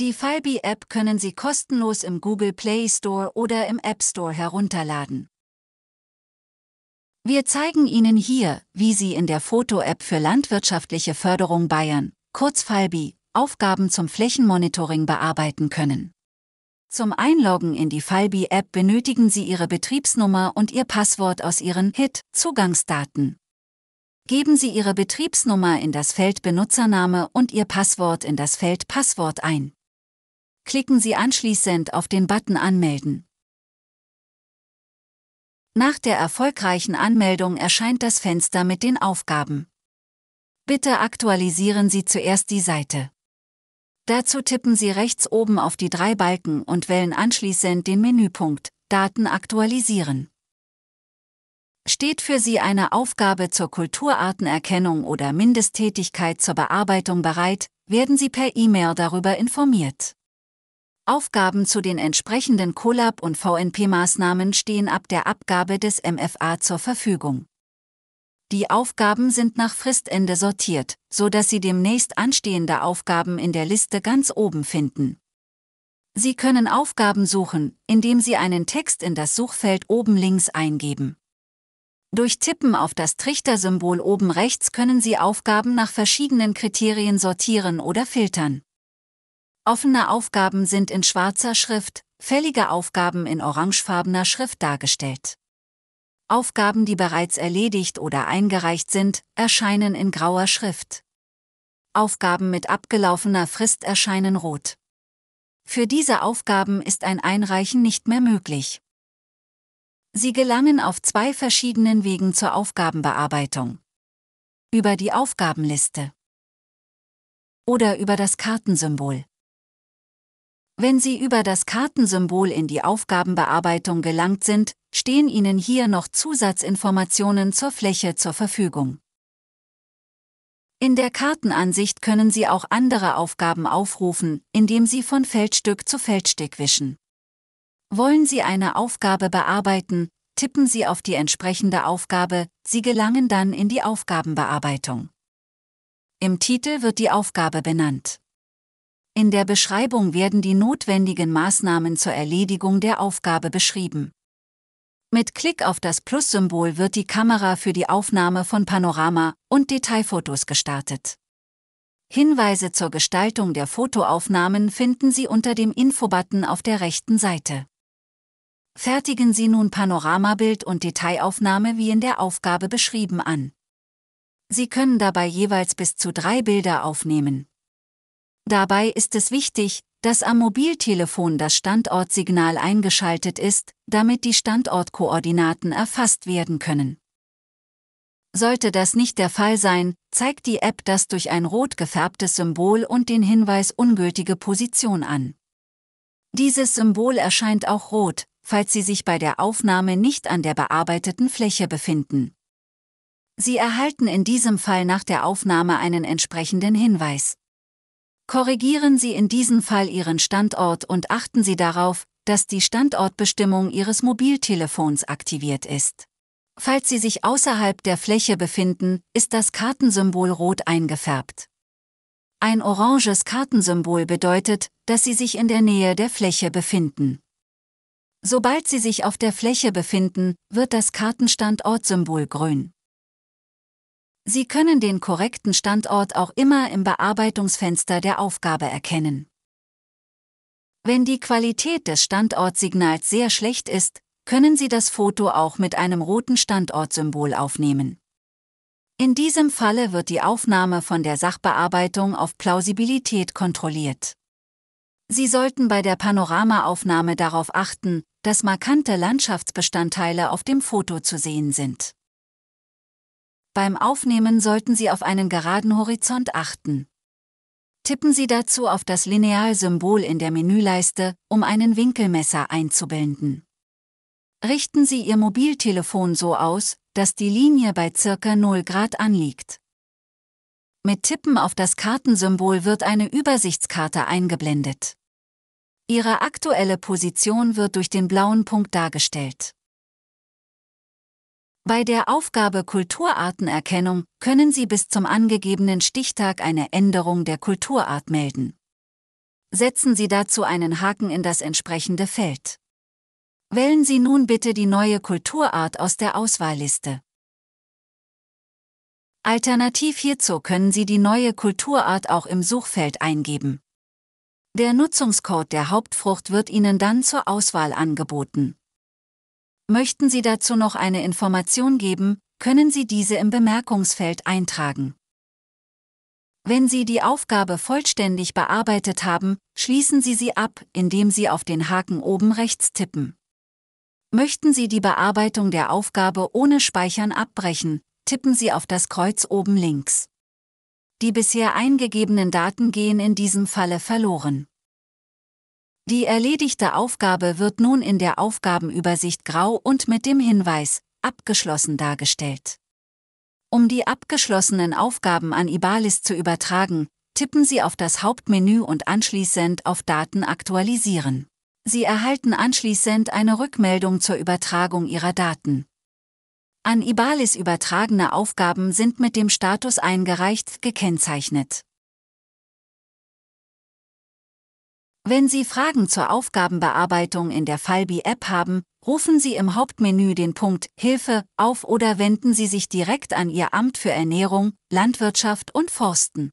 Die filebee app können Sie kostenlos im Google Play Store oder im App Store herunterladen. Wir zeigen Ihnen hier, wie Sie in der Foto-App für landwirtschaftliche Förderung Bayern, kurz Filebee, Aufgaben zum Flächenmonitoring bearbeiten können. Zum Einloggen in die filebee app benötigen Sie Ihre Betriebsnummer und Ihr Passwort aus Ihren HIT-Zugangsdaten. Geben Sie Ihre Betriebsnummer in das Feld Benutzername und Ihr Passwort in das Feld Passwort ein. Klicken Sie anschließend auf den Button Anmelden. Nach der erfolgreichen Anmeldung erscheint das Fenster mit den Aufgaben. Bitte aktualisieren Sie zuerst die Seite. Dazu tippen Sie rechts oben auf die drei Balken und wählen anschließend den Menüpunkt Daten aktualisieren. Steht für Sie eine Aufgabe zur Kulturartenerkennung oder Mindesttätigkeit zur Bearbeitung bereit, werden Sie per E-Mail darüber informiert. Aufgaben zu den entsprechenden Collab- und VNP-Maßnahmen stehen ab der Abgabe des MFA zur Verfügung. Die Aufgaben sind nach Fristende sortiert, so dass Sie demnächst anstehende Aufgaben in der Liste ganz oben finden. Sie können Aufgaben suchen, indem Sie einen Text in das Suchfeld oben links eingeben. Durch Tippen auf das Trichtersymbol oben rechts können Sie Aufgaben nach verschiedenen Kriterien sortieren oder filtern. Offene Aufgaben sind in schwarzer Schrift, fällige Aufgaben in orangefarbener Schrift dargestellt. Aufgaben, die bereits erledigt oder eingereicht sind, erscheinen in grauer Schrift. Aufgaben mit abgelaufener Frist erscheinen rot. Für diese Aufgaben ist ein Einreichen nicht mehr möglich. Sie gelangen auf zwei verschiedenen Wegen zur Aufgabenbearbeitung. Über die Aufgabenliste oder über das Kartensymbol. Wenn Sie über das Kartensymbol in die Aufgabenbearbeitung gelangt sind, stehen Ihnen hier noch Zusatzinformationen zur Fläche zur Verfügung. In der Kartenansicht können Sie auch andere Aufgaben aufrufen, indem Sie von Feldstück zu Feldstück wischen. Wollen Sie eine Aufgabe bearbeiten, tippen Sie auf die entsprechende Aufgabe, Sie gelangen dann in die Aufgabenbearbeitung. Im Titel wird die Aufgabe benannt. In der Beschreibung werden die notwendigen Maßnahmen zur Erledigung der Aufgabe beschrieben. Mit Klick auf das Plus-Symbol wird die Kamera für die Aufnahme von Panorama- und Detailfotos gestartet. Hinweise zur Gestaltung der Fotoaufnahmen finden Sie unter dem Infobutton auf der rechten Seite. Fertigen Sie nun Panoramabild und Detailaufnahme wie in der Aufgabe beschrieben an. Sie können dabei jeweils bis zu drei Bilder aufnehmen. Dabei ist es wichtig, dass am Mobiltelefon das Standortsignal eingeschaltet ist, damit die Standortkoordinaten erfasst werden können. Sollte das nicht der Fall sein, zeigt die App das durch ein rot gefärbtes Symbol und den Hinweis ungültige Position an. Dieses Symbol erscheint auch rot, falls Sie sich bei der Aufnahme nicht an der bearbeiteten Fläche befinden. Sie erhalten in diesem Fall nach der Aufnahme einen entsprechenden Hinweis. Korrigieren Sie in diesem Fall Ihren Standort und achten Sie darauf, dass die Standortbestimmung Ihres Mobiltelefons aktiviert ist. Falls Sie sich außerhalb der Fläche befinden, ist das Kartensymbol rot eingefärbt. Ein oranges Kartensymbol bedeutet, dass Sie sich in der Nähe der Fläche befinden. Sobald Sie sich auf der Fläche befinden, wird das Kartenstandortsymbol grün. Sie können den korrekten Standort auch immer im Bearbeitungsfenster der Aufgabe erkennen. Wenn die Qualität des Standortsignals sehr schlecht ist, können Sie das Foto auch mit einem roten Standortsymbol aufnehmen. In diesem Falle wird die Aufnahme von der Sachbearbeitung auf Plausibilität kontrolliert. Sie sollten bei der Panoramaaufnahme darauf achten, dass markante Landschaftsbestandteile auf dem Foto zu sehen sind. Beim Aufnehmen sollten Sie auf einen geraden Horizont achten. Tippen Sie dazu auf das Linealsymbol in der Menüleiste, um einen Winkelmesser einzublenden. Richten Sie Ihr Mobiltelefon so aus, dass die Linie bei circa 0 Grad anliegt. Mit Tippen auf das Kartensymbol wird eine Übersichtskarte eingeblendet. Ihre aktuelle Position wird durch den blauen Punkt dargestellt. Bei der Aufgabe Kulturartenerkennung können Sie bis zum angegebenen Stichtag eine Änderung der Kulturart melden. Setzen Sie dazu einen Haken in das entsprechende Feld. Wählen Sie nun bitte die neue Kulturart aus der Auswahlliste. Alternativ hierzu können Sie die neue Kulturart auch im Suchfeld eingeben. Der Nutzungscode der Hauptfrucht wird Ihnen dann zur Auswahl angeboten. Möchten Sie dazu noch eine Information geben, können Sie diese im Bemerkungsfeld eintragen. Wenn Sie die Aufgabe vollständig bearbeitet haben, schließen Sie sie ab, indem Sie auf den Haken oben rechts tippen. Möchten Sie die Bearbeitung der Aufgabe ohne Speichern abbrechen, tippen Sie auf das Kreuz oben links. Die bisher eingegebenen Daten gehen in diesem Falle verloren. Die erledigte Aufgabe wird nun in der Aufgabenübersicht grau und mit dem Hinweis abgeschlossen dargestellt. Um die abgeschlossenen Aufgaben an Ibalis zu übertragen, tippen Sie auf das Hauptmenü und anschließend auf Daten aktualisieren. Sie erhalten anschließend eine Rückmeldung zur Übertragung Ihrer Daten. An Ibalis übertragene Aufgaben sind mit dem Status eingereicht gekennzeichnet. Wenn Sie Fragen zur Aufgabenbearbeitung in der Falbi-App haben, rufen Sie im Hauptmenü den Punkt Hilfe auf oder wenden Sie sich direkt an Ihr Amt für Ernährung, Landwirtschaft und Forsten.